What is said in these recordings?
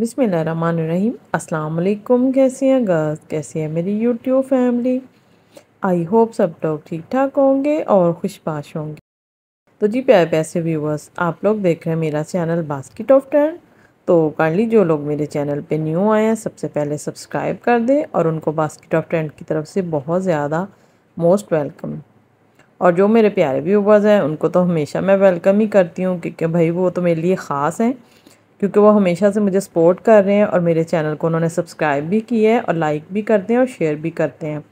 बिसमीम् अल्लाम कैसे हैं गर्ल्स कैसे है मेरी यूट्यूब फैमिली आई होप सब लोग ठीक ठाक होंगे और खुशपाश होंगे तो जी प्यारे पैसे व्यूवर्स आप लोग देख रहे हैं मेरा चैनल बास्केट ऑफ टर्न तो काइंडली जो लोग मेरे चैनल पे न्यू आए हैं सबसे पहले सब्सक्राइब कर दें और उनको बास्केट ऑफ ट्रेंड की तरफ से बहुत ज़्यादा मोस्ट वेलकम और जो मेरे प्यारे व्यूवर्स हैं उनको तो हमेशा मैं वेलकम ही करती हूँ क्योंकि भाई वो तो मेरे लिए ख़ास हैं क्योंकि वो हमेशा से मुझे सपोर्ट कर रहे हैं और मेरे चैनल को उन्होंने सब्सक्राइब भी किया है और लाइक भी करते हैं और शेयर भी करते हैं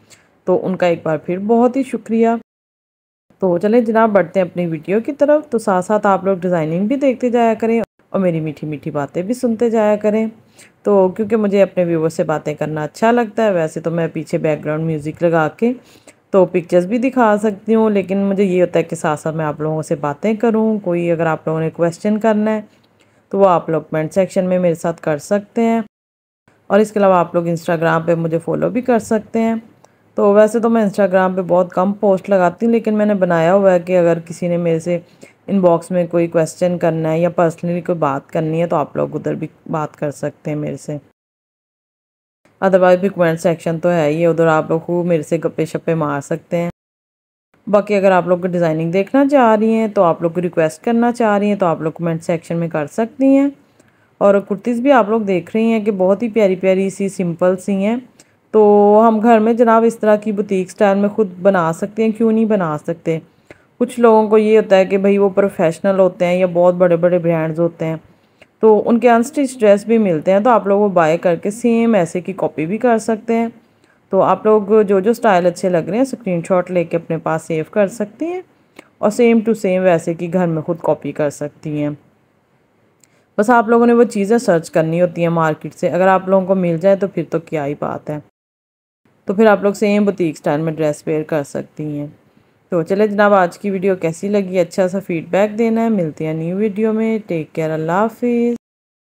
तो उनका एक बार फिर बहुत ही शुक्रिया तो चलें जनाब बढ़ते हैं अपनी वीडियो की तरफ तो साथ साथ आप लोग डिज़ाइनिंग भी देखते जाया करें और मेरी मीठी मीठी बातें भी सुनते जाया करें तो क्योंकि मुझे अपने व्यूवर से बातें करना अच्छा लगता है वैसे तो मैं पीछे बैकग्राउंड म्यूज़िक लगा के तो पिक्चर्स भी दिखा सकती हूँ लेकिन मुझे ये होता है कि साथ साथ मैं आप लोगों से बातें करूँ कोई अगर आप लोगों ने क्वेश्चन करना है तो वो आप लोग कमेंट सेक्शन में मेरे साथ कर सकते हैं और इसके अलावा आप लोग इंस्टाग्राम पे मुझे फॉलो भी कर सकते हैं तो वैसे तो मैं इंस्टाग्राम पे बहुत कम पोस्ट लगाती हूँ लेकिन मैंने बनाया हुआ है कि अगर किसी ने मेरे से इनबॉक्स में कोई क्वेश्चन करना है या पर्सनली कोई बात करनी है तो आप लोग उधर भी बात कर सकते हैं मेरे से अदरवाइज़ भी कमेंट सेक्शन तो है ही उधर आप लोग खूब मेरे से गप्पे शप्पे मार सकते हैं बाकी अगर आप लोग डिज़ाइनिंग देखना चाह रही हैं तो आप लोग रिक्वेस्ट करना चाह रही हैं तो आप लोग कमेंट सेक्शन में कर सकती हैं और कुर्तीज़ भी आप लोग देख रही हैं कि बहुत ही प्यारी प्यारी सी सिंपल सी हैं तो हम घर में जनाब इस तरह की बुटीक स्टाइल में ख़ुद बना सकते हैं क्यों नहीं बना सकते कुछ लोगों को ये होता है कि भाई वो प्रोफेशनल होते हैं या बहुत बड़े बड़े ब्रांड्स होते हैं तो उनके अनस्टिच ड्रेस भी मिलते हैं तो आप लोग वो बाय करके सेम ऐसे की कॉपी भी कर सकते हैं तो आप लोग जो जो स्टाइल अच्छे लग रहे हैं शॉट लेके अपने पास सेव कर सकती हैं और सेम टू सेम वैसे कि घर में ख़ुद कॉपी कर सकती हैं बस आप लोगों ने वो चीज़ें सर्च करनी होती हैं मार्केट से अगर आप लोगों को मिल जाए तो फिर तो क्या ही बात है तो फिर आप लोग सेम बुटीक स्टाइल में ड्रेस वेयर कर सकती हैं तो चले जनाब आज की वीडियो कैसी लगी अच्छा सा फीडबैक देना है मिलती है न्यू वीडियो में टेक केयर अल्लाह हाफिज़